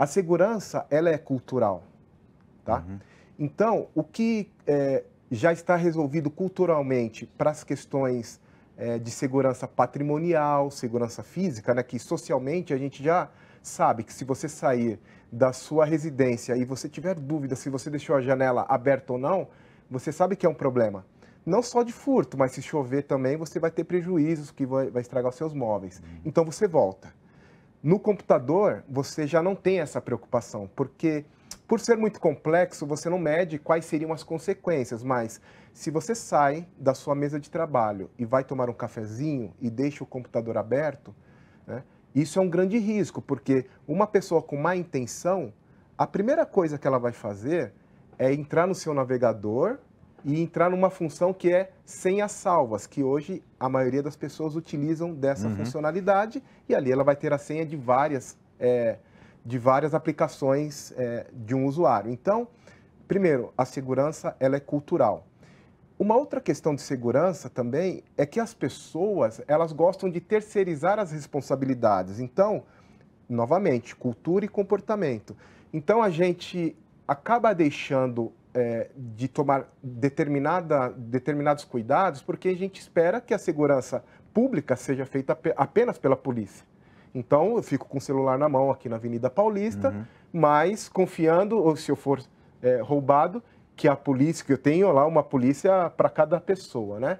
A segurança, ela é cultural, tá? Uhum. Então, o que é, já está resolvido culturalmente para as questões é, de segurança patrimonial, segurança física, né, que socialmente a gente já sabe que se você sair da sua residência e você tiver dúvida se você deixou a janela aberta ou não, você sabe que é um problema. Não só de furto, mas se chover também, você vai ter prejuízos que vai, vai estragar os seus móveis. Uhum. Então você volta. No computador, você já não tem essa preocupação, porque por ser muito complexo, você não mede quais seriam as consequências, mas se você sai da sua mesa de trabalho e vai tomar um cafezinho e deixa o computador aberto, né, isso é um grande risco, porque uma pessoa com má intenção, a primeira coisa que ela vai fazer é entrar no seu navegador e entrar numa função que é senhas salvas, que hoje a maioria das pessoas utilizam dessa uhum. funcionalidade e ali ela vai ter a senha de várias, é, de várias aplicações é, de um usuário. Então, primeiro, a segurança ela é cultural. Uma outra questão de segurança também é que as pessoas elas gostam de terceirizar as responsabilidades. Então, novamente, cultura e comportamento. Então a gente acaba deixando é, de tomar determinada, determinados cuidados, porque a gente espera que a segurança pública seja feita apenas pela polícia. Então, eu fico com o celular na mão aqui na Avenida Paulista, uhum. mas confiando, ou se eu for é, roubado, que a polícia, que eu tenho lá uma polícia para cada pessoa, né?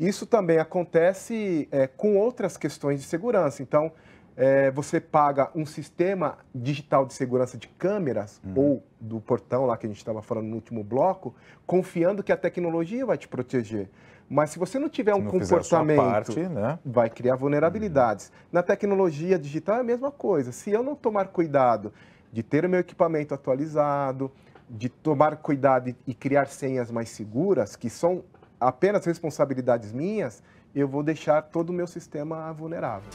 Isso também acontece é, com outras questões de segurança. Então, é, você paga um sistema digital de segurança de câmeras uhum. ou do portão lá que a gente estava falando no último bloco, confiando que a tecnologia vai te proteger. Mas se você não tiver se um não comportamento, parte, né? vai criar vulnerabilidades. Uhum. Na tecnologia digital é a mesma coisa. Se eu não tomar cuidado de ter o meu equipamento atualizado, de tomar cuidado e criar senhas mais seguras, que são apenas responsabilidades minhas, eu vou deixar todo o meu sistema vulnerável.